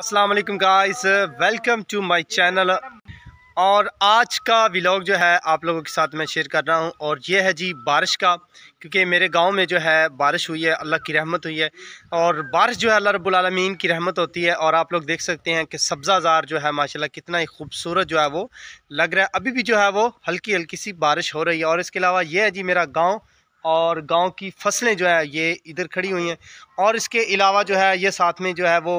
Aslam guys welcome to my channel और आज का व्लॉग जो है आप लोगों के साथ मैं शेयर कर रहा हूं और ये है जी बारिश का क्योंकि मेरे गांव में जो है बारिश हुई है अल्लाह की रहमत हुई है और बारिश जो है अल्लाह रबालमीन की रहमत होती है और आप लोग देख सकते हैं कि सब्ज़ाजार जो है माशाल्लाह कितना ही खूबसूरत जो है वो लग रहा है अभी भी जो है वो हल्की हल्की सी बारिश हो रही है और इसके अलावा ये है जी मेरा गाँव और गांव की फसलें जो है ये इधर खड़ी हुई हैं और इसके अलावा जो है ये साथ में जो है वो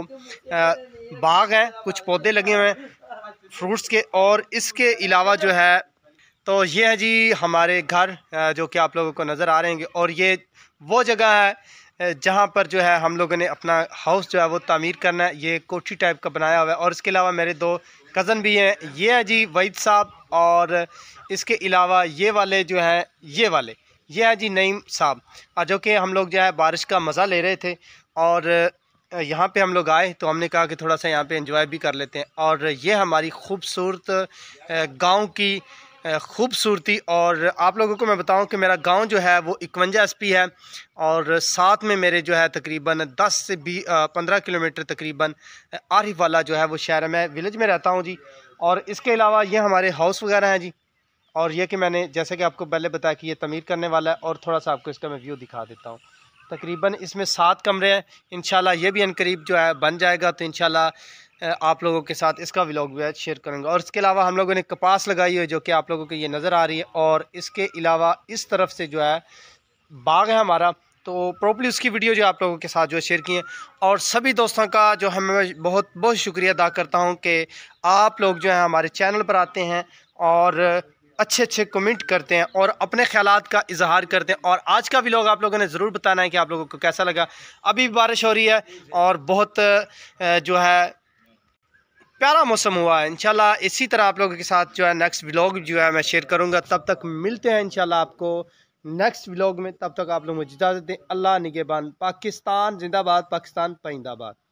बाग है कुछ पौधे लगे हुए हैं फ्रूट्स के और इसके अलावा जो है तो ये है जी हमारे घर जो कि आप लोगों को नज़र आ रहे हैं और ये वो जगह है जहाँ पर जो है हम लोगों ने अपना हाउस जो है वो तमीर करना है ये कोठी टाइप का बनाया हुआ है और इसके अलावा मेरे दो कज़न भी हैं ये है जी वैद साहब और इसके अलावा ये वाले जो हैं ये वाले ये है जी नईम साहब जो कि हम लोग जो है बारिश का मज़ा ले रहे थे और यहाँ पे हम लोग आए तो हमने कहा कि थोड़ा सा यहाँ पे एंजॉय भी कर लेते हैं और ये हमारी खूबसूरत गांव की खूबसूरती और आप लोगों को मैं बताऊं कि मेरा गांव जो है वो इकवंजा एस है और साथ में मेरे जो है तकरीबन 10 से बी पंद्रह किलोमीटर तकरीबन आरिफ वाला जो है वो शहर में विलेज में रहता हूँ जी और इसके अलावा ये हमारे हाउस वगैरह हैं जी और यह कि मैंने जैसे कि आपको पहले बताया कि ये तमीर करने वाला है और थोड़ा सा आपको इसका मैं व्यू दिखा देता हूँ तकरीबन इसमें सात कमरे हैं इन ये भी अनकरीब जो है बन जाएगा तो इन आप लोगों के साथ इसका व्लॉग भी शेयर करूँगा और इसके अलावा हम लोगों ने कपास लगाई है जो कि आप लोगों को ये नज़र आ रही है और इसके अलावा इस तरफ से जो है बाग है हमारा तो प्रॉपरली उसकी वीडियो जो आप लोगों के साथ जो है शेयर की है और सभी दोस्तों का जो है मैं बहुत बहुत शुक्रिया अदा करता हूँ कि आप लोग जो है हमारे चैनल पर आते हैं और अच्छे अच्छे कमेंट करते हैं और अपने ख्याल का इजहार करते हैं और आज का व्लॉग आप लोगों ने ज़रूर बताना है कि आप लोगों को कैसा लगा अभी बारिश हो रही है और बहुत जो है प्यारा मौसम हुआ है इनशाला इसी तरह आप लोगों के साथ जो है नेक्स्ट व्लॉग जो है मैं शेयर करूँगा तब तक मिलते हैं इनशाला आपको नेक्स्ट व्लॉग में तब तक आप लोग मुझे इजाज़त दें अल्लाह निगेबान पाकिस्तान जिंदाबाद पाकिस्तान पाइंदाबाद